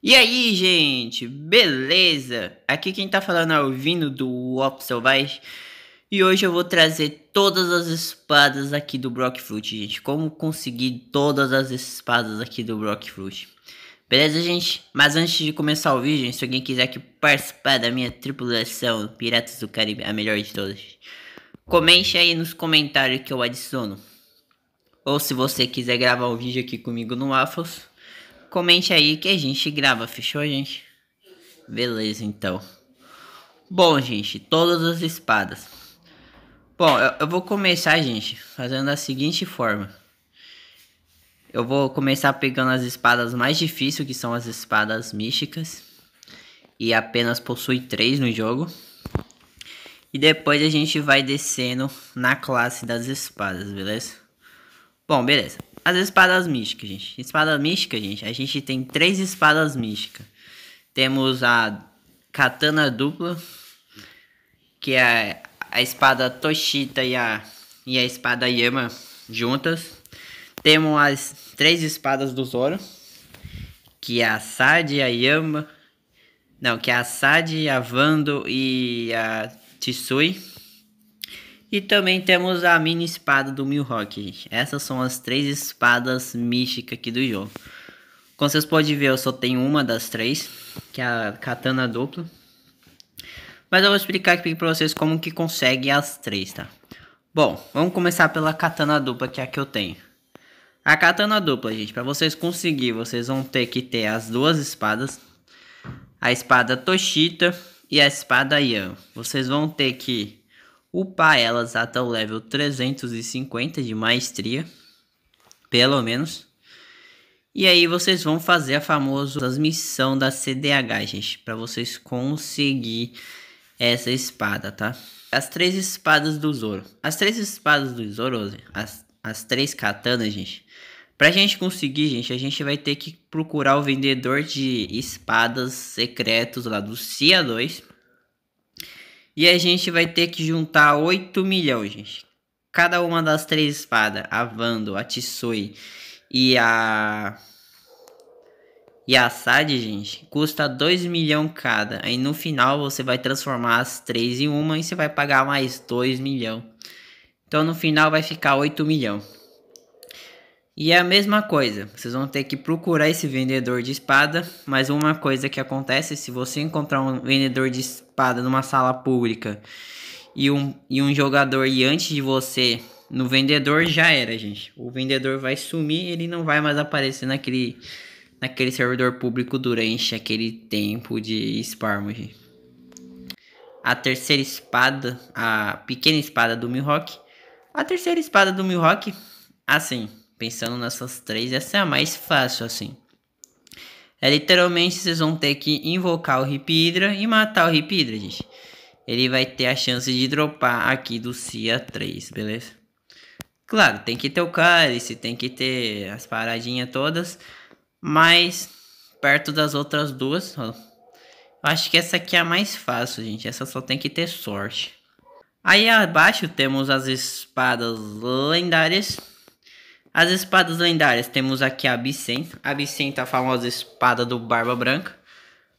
E aí, gente, beleza? Aqui quem tá falando é o Vino do Op E hoje eu vou trazer todas as espadas aqui do Brockfruit, gente. Como conseguir todas as espadas aqui do Brockfruit. Beleza, gente? Mas antes de começar o vídeo, gente, se alguém quiser que participar da minha tripulação Piratas do Caribe, a melhor de todas, comente aí nos comentários que eu adiciono. Ou se você quiser gravar o um vídeo aqui comigo no Waffles, comente aí que a gente grava, fechou, gente? Beleza, então. Bom, gente, todas as espadas. Bom, eu, eu vou começar, gente, fazendo da seguinte forma. Eu vou começar pegando as espadas mais difíceis, que são as espadas místicas. E apenas possui três no jogo. E depois a gente vai descendo na classe das espadas, beleza? Bom, beleza. As espadas místicas, gente. Espada gente. A gente tem três espadas místicas. Temos a katana dupla, que é a espada Toshita e a, e a espada Yama juntas. Temos as três espadas do Zoro, que é a Sad, a Yama, não, que é a Sad, a Vando e a Tsui. E também temos a mini espada do Milrock, gente. Essas são as três espadas místicas aqui do jogo. Como vocês podem ver, eu só tenho uma das três, que é a katana dupla. Mas eu vou explicar aqui pra vocês como que consegue as três, tá? Bom, vamos começar pela katana dupla, que é a que eu tenho. A katana dupla, gente, pra vocês conseguir, vocês vão ter que ter as duas espadas. A espada Toshita e a espada Yan. Vocês vão ter que upar elas até o level 350 de maestria, pelo menos. E aí vocês vão fazer a famosa transmissão da CDH, gente, para vocês conseguir essa espada, tá? As três espadas do Zoro. As três espadas do Zoro, as, as três katanas, gente. Pra gente conseguir, gente, a gente vai ter que procurar o vendedor de espadas secretos lá do CIA 2 e a gente vai ter que juntar 8 milhões, gente. Cada uma das três espadas, a Vando, a Tissui e a... E a SAD, gente, custa 2 milhões cada. Aí no final você vai transformar as três em uma e você vai pagar mais 2 milhões. Então no final vai ficar 8 milhões. E é a mesma coisa, vocês vão ter que procurar esse vendedor de espada, mas uma coisa que acontece, se você encontrar um vendedor de espada numa sala pública e um, e um jogador e antes de você no vendedor já era, gente. O vendedor vai sumir, ele não vai mais aparecer naquele naquele servidor público durante aquele tempo de Sparmo, A terceira espada, a pequena espada do Milrock. A terceira espada do Milrock, assim, pensando nessas três, essa é a mais fácil, assim. É literalmente vocês vão ter que invocar o Ripidra Hydra e matar o Ripidra. Hydra, gente. Ele vai ter a chance de dropar aqui do Cia 3, beleza? Claro, tem que ter o cálice, tem que ter as paradinhas todas. Mas perto das outras duas, ó, acho que essa aqui é a mais fácil, gente. Essa só tem que ter sorte. Aí abaixo temos as espadas lendárias as espadas lendárias, temos aqui a Absenta. A Absenta, é a famosa espada do Barba Branca.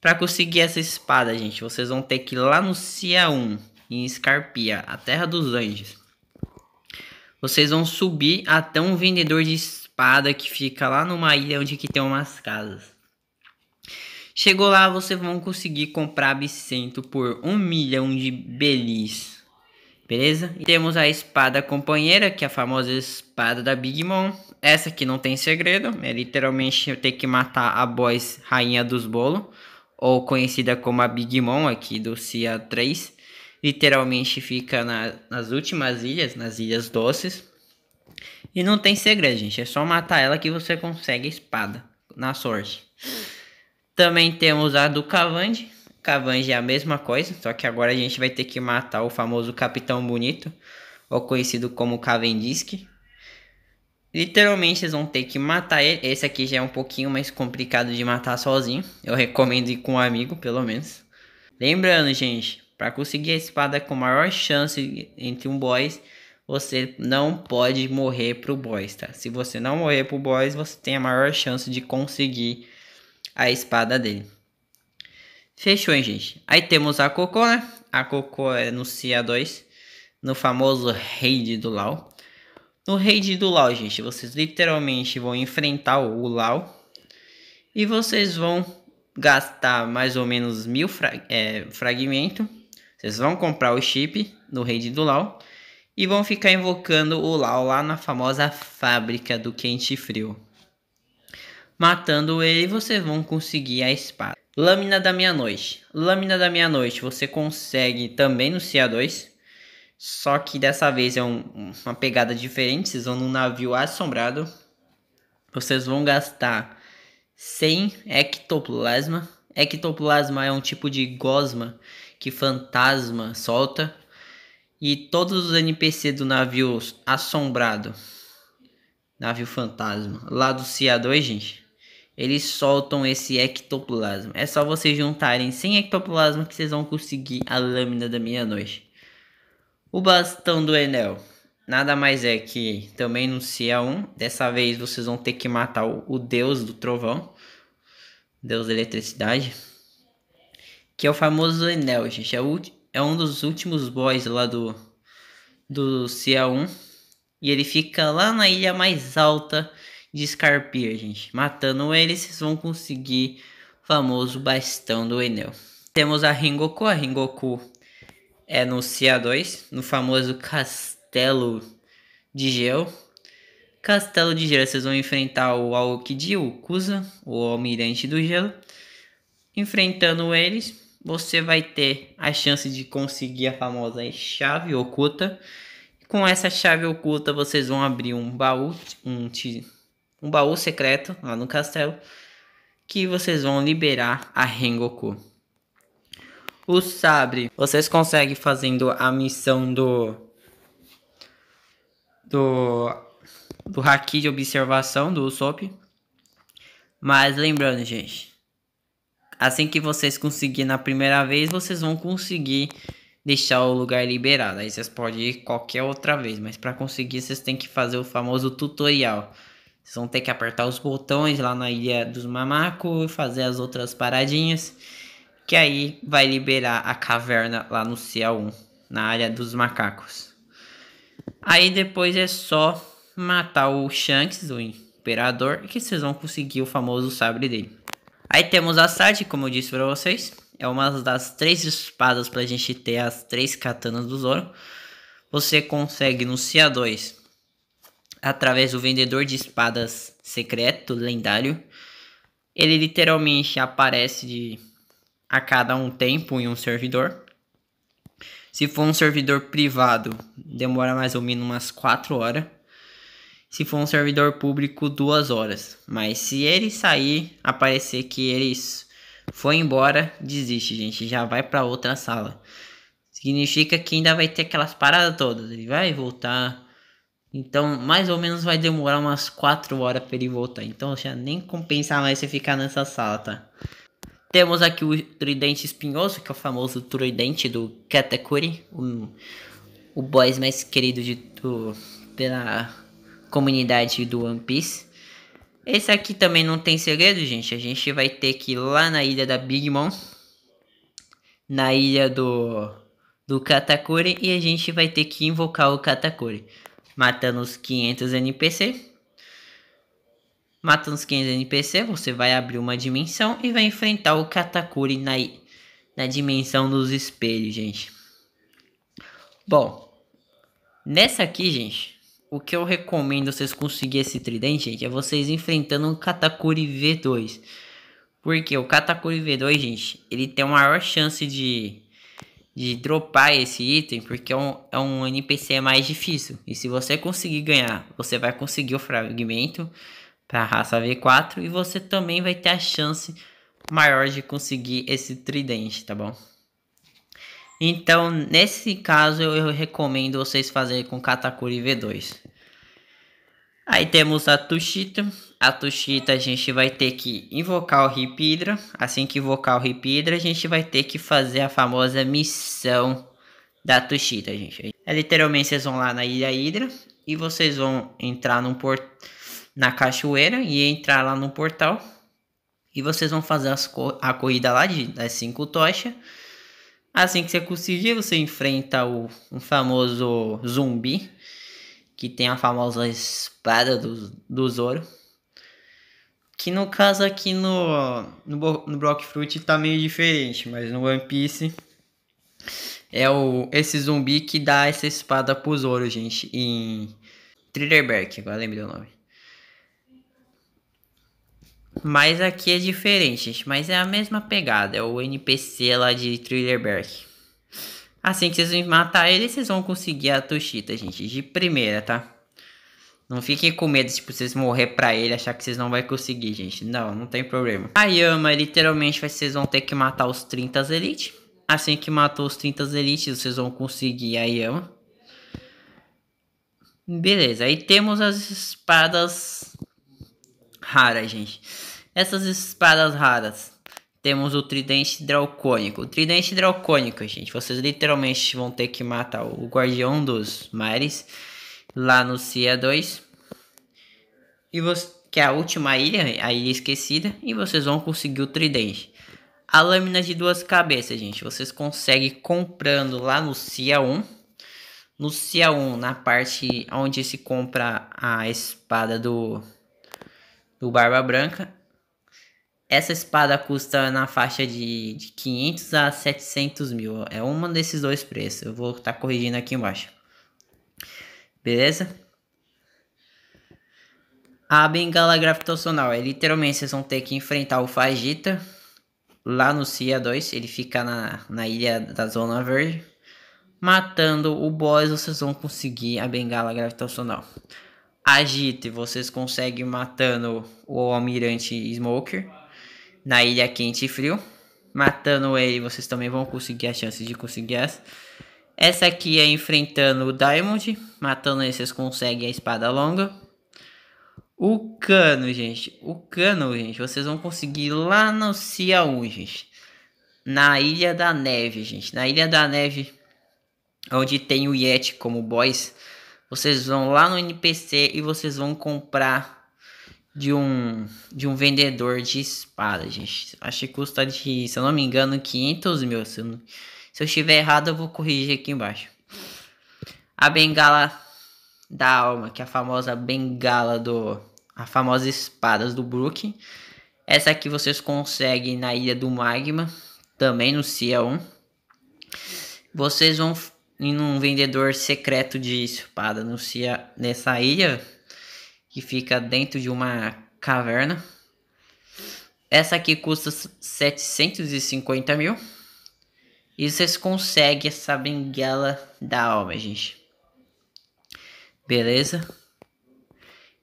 Para conseguir essa espada, gente, vocês vão ter que ir lá no Cia 1, em Escarpia, a Terra dos Anjos. Vocês vão subir até um vendedor de espada que fica lá numa ilha onde que tem umas casas. Chegou lá, vocês vão conseguir comprar absento por um milhão de belis beleza? E temos a espada companheira, que é a famosa espada da Big Mom. Essa aqui não tem segredo, é literalmente ter que matar a boss rainha dos bolos, ou conhecida como a Big Mom aqui do CIA 3. Literalmente fica na, nas últimas ilhas, nas ilhas doces. E não tem segredo, gente, é só matar ela que você consegue a espada, na sorte. Também temos a do Cavandi, Cavange é a mesma coisa, só que agora a gente vai ter que matar o famoso Capitão Bonito, ou conhecido como Cavendish. Literalmente vocês vão ter que matar ele. Esse aqui já é um pouquinho mais complicado de matar sozinho. Eu recomendo ir com um amigo, pelo menos. Lembrando, gente, para conseguir a espada com maior chance entre um boss, você não pode morrer pro boss, tá? Se você não morrer pro boss, você tem a maior chance de conseguir a espada dele. Fechou, hein, gente? Aí temos a Cocô, né? A Cocô é no CA2, no famoso raid do Lau. No raid do Lau, gente, vocês literalmente vão enfrentar o Lau. E vocês vão gastar mais ou menos mil fra é, fragmentos. Vocês vão comprar o chip no raid do Lau. E vão ficar invocando o Lau lá na famosa fábrica do quente frio. Matando ele, vocês vão conseguir a espada. Lâmina da meia-noite. Lâmina da meia-noite você consegue também no CA2. Só que dessa vez é um, uma pegada diferente. Vocês vão num navio assombrado. Vocês vão gastar 100 ectoplasma. Ectoplasma é um tipo de gosma que fantasma solta. E todos os NPC do navio assombrado. Navio fantasma. Lá do CA2, gente eles soltam esse ectoplasma. É só vocês juntarem sem ectoplasma que vocês vão conseguir a lâmina da meia-noite. O bastão do Enel. Nada mais é que também no Cia 1 Dessa vez vocês vão ter que matar o, o deus do trovão. Deus da eletricidade. Que é o famoso Enel, gente. É, o, é um dos últimos boys lá do, do CA1. E ele fica lá na ilha mais alta de Scarpia, gente. Matando eles, vocês vão conseguir o famoso bastão do Enel. Temos a Ringoku. A Ringoku é no CA2, no famoso Castelo de Gel. Castelo de Gelo, vocês vão enfrentar o Aokiji, o Kusa, o Almirante do Gelo. Enfrentando eles, você vai ter a chance de conseguir a famosa chave oculta. Com essa chave oculta, vocês vão abrir um baú, um um baú secreto lá no castelo que vocês vão liberar a Rengoku. O sabre, vocês conseguem fazendo a missão do do do haki de observação do Usopp. Mas lembrando, gente, assim que vocês conseguirem na primeira vez, vocês vão conseguir deixar o lugar liberado. Aí vocês podem ir qualquer outra vez, mas para conseguir vocês têm que fazer o famoso tutorial. Vocês vão ter que apertar os botões lá na Ilha dos e fazer as outras paradinhas, que aí vai liberar a caverna lá no CA1, na área dos macacos. Aí depois é só matar o Shanks, o imperador, que vocês vão conseguir o famoso sabre dele. Aí temos a Sade, como eu disse para vocês, é uma das três espadas para a gente ter as três katanas do Zoro. Você consegue no CA2 através do vendedor de espadas secreto, lendário. Ele literalmente aparece de a cada um tempo em um servidor. Se for um servidor privado, demora mais ou menos umas 4 horas. Se for um servidor público, 2 horas. Mas se ele sair, aparecer que eles foi embora, desiste, gente, já vai para outra sala. Significa que ainda vai ter aquelas paradas todas. Ele vai voltar, então, mais ou menos vai demorar umas 4 horas para ele voltar. Então, já nem compensa mais você ficar nessa sala, tá? Temos aqui o tridente espinhoso, que é o famoso tridente do Katakuri, o, o boss mais querido de, do, pela comunidade do One Piece. Esse aqui também não tem segredo, gente. A gente vai ter que ir lá na ilha da Big Mom, na ilha do, do Katakuri, e a gente vai ter que invocar o Katakuri matando os 500 NPC. Matando os 500 NPC, você vai abrir uma dimensão e vai enfrentar o Katakuri na, na dimensão dos espelhos, gente. Bom, nessa aqui, gente, o que eu recomendo vocês conseguirem esse tridente, gente, é vocês enfrentando um Katakuri V2. Porque o Katakuri V2, gente, ele tem maior chance de de dropar esse item, porque é um, é um NPC mais difícil. E se você conseguir ganhar, você vai conseguir o fragmento para a raça V4 e você também vai ter a chance maior de conseguir esse tridente, tá bom? Então, nesse caso, eu recomendo vocês fazerem com Katakuri V2. Aí temos a Tushita. A Tushita a gente vai ter que invocar o Ripidra. Assim que invocar o Ripidra, a gente vai ter que fazer a famosa missão da Tushita, gente. É literalmente vocês vão lá na Ilha Hidra e vocês vão entrar num port... na cachoeira e entrar lá no portal. E vocês vão fazer co... a corrida lá de, das cinco tochas. Assim que você conseguir, você enfrenta o um famoso zumbi que tem a famosa espada do, do Zoro. Que no caso aqui no, no, no Block Fruit tá meio diferente, mas no One Piece é o, esse zumbi que dá essa espada pro Zoro, gente, em thrillerberg agora lembrei o nome. Mas aqui é diferente, gente, mas é a mesma pegada, é o NPC lá de Thrillerback. Assim que vocês matar ele, vocês vão conseguir a Toshita, gente, de primeira, tá? Não fiquem com medo, tipo, vocês morrer pra ele, achar que vocês não vai conseguir, gente. Não, não tem problema. A Yama, literalmente, vocês vão ter que matar os 30 Elite. Assim que matou os 30 Elite, vocês vão conseguir a Yama. Beleza, aí temos as espadas raras, gente. Essas espadas raras temos o tridente dracônico. O tridente dracônico, gente, vocês literalmente vão ter que matar o guardião dos mares lá no Cia 2. E você, que é a última ilha, a ilha esquecida, e vocês vão conseguir o tridente. A lâmina de duas cabeças, gente, vocês conseguem comprando lá no Cia 1. No Cia 1, na parte onde se compra a espada do do Barba Branca essa espada custa na faixa de, de 500 a 700 mil. É um desses dois preços. Eu vou estar tá corrigindo aqui embaixo. Beleza? A bengala gravitacional é literalmente vocês vão ter que enfrentar o Fajita lá no CIA 2. Ele fica na, na ilha da Zona Verde. Matando o boss, vocês vão conseguir a bengala gravitacional. Agite, vocês conseguem matando o almirante Smoker na ilha quente e frio. Matando ele, vocês também vão conseguir a chance de conseguir essa. Essa aqui é enfrentando o Diamond. Matando ele, vocês conseguem a espada longa. O cano, gente. O cano, gente. Vocês vão conseguir lá no CIA 1, gente. Na Ilha da Neve, gente. Na Ilha da Neve, onde tem o Yeti como boss. Vocês vão lá no NPC e vocês vão comprar de um, de um vendedor de espada, gente. Acho que custa de, se eu não me engano, 500 mil. Se eu, se eu estiver errado, eu vou corrigir aqui embaixo. A bengala da alma, que é a famosa bengala do. A famosa espadas do Brook. Essa aqui vocês conseguem na Ilha do Magma, também no CIA 1. Vocês vão em um vendedor secreto de espada no CIA, nessa ilha, que fica dentro de uma caverna. Essa aqui custa 750 mil. E vocês conseguem essa bengala da alma, gente. Beleza?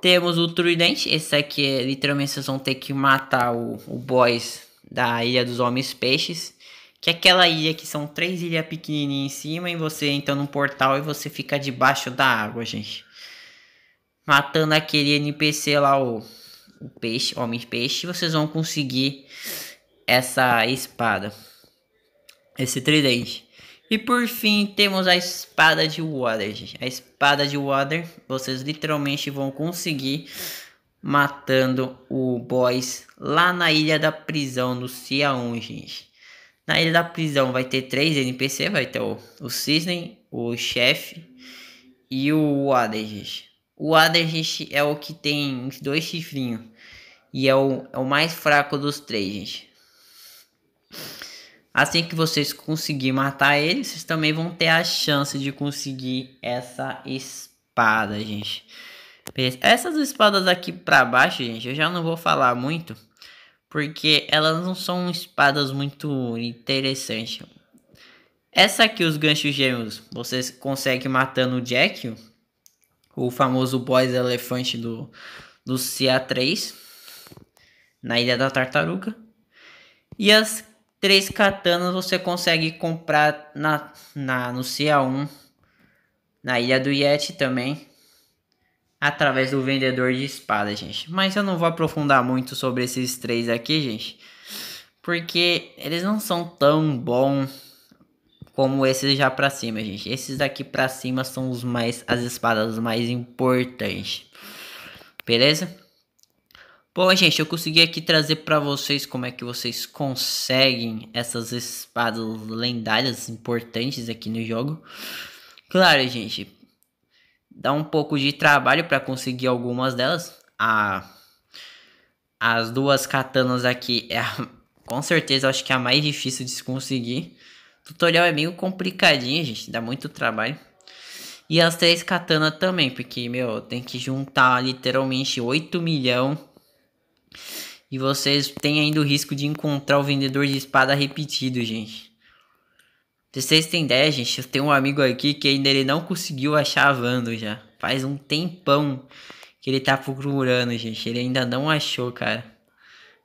Temos o Tridente. Esse aqui é literalmente vocês vão ter que matar o, o boss da Ilha dos Homens Peixes. Que é aquela ilha que são três ilhas pequenininhas em cima e você entra num portal e você fica debaixo da água, gente matando aquele NPC lá, o, o peixe, homem-peixe, vocês vão conseguir essa espada, esse tridente. E por fim, temos a espada de Water, gente. A espada de Water, vocês literalmente vão conseguir matando o boss lá na ilha da prisão no Cia 1, gente. Na ilha da prisão vai ter três NPC, vai ter o, o Cisne, o chefe e o Water, gente. O Ader é o que tem dois chifrinhos. E é o, é o mais fraco dos três, gente. Assim que vocês conseguirem matar ele, vocês também vão ter a chance de conseguir essa espada, gente. Essas espadas aqui pra baixo, gente, eu já não vou falar muito. Porque elas não são espadas muito interessantes. Essa aqui, os ganchos gêmeos, vocês conseguem matando o Jekyll o famoso boys elefante do, do CA3 na Ilha da Tartaruga. E as três katanas você consegue comprar na, na no CA1 na Ilha do Yeti também através do vendedor de espada, gente. Mas eu não vou aprofundar muito sobre esses três aqui, gente, porque eles não são tão bons como esses já para cima, gente. Esses daqui para cima são os mais as espadas mais importantes. Beleza? Bom, gente, eu consegui aqui trazer para vocês como é que vocês conseguem essas espadas lendárias importantes aqui no jogo. Claro, gente, dá um pouco de trabalho para conseguir algumas delas. A as duas katanas aqui é com certeza acho que é a mais difícil de se conseguir tutorial é meio complicadinho, gente. Dá muito trabalho. E as três katana também, porque, meu, tem que juntar literalmente 8 milhão. E vocês têm ainda o risco de encontrar o vendedor de espada repetido, gente. vocês têm ideia, gente, eu tenho um amigo aqui que ainda ele não conseguiu achar a Vando já. Faz um tempão que ele tá procurando, gente. Ele ainda não achou, cara.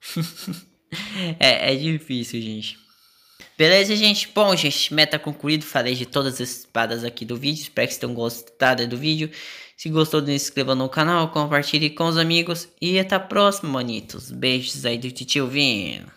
é, é difícil, gente. Beleza, gente? Bom, gente, meta concluído. Falei de todas as espadas aqui do vídeo. Espero que vocês tenham gostado do vídeo. Se gostou, se inscreva no canal, compartilhe com os amigos. E até a próxima, manitos. Beijos aí do tio Vino.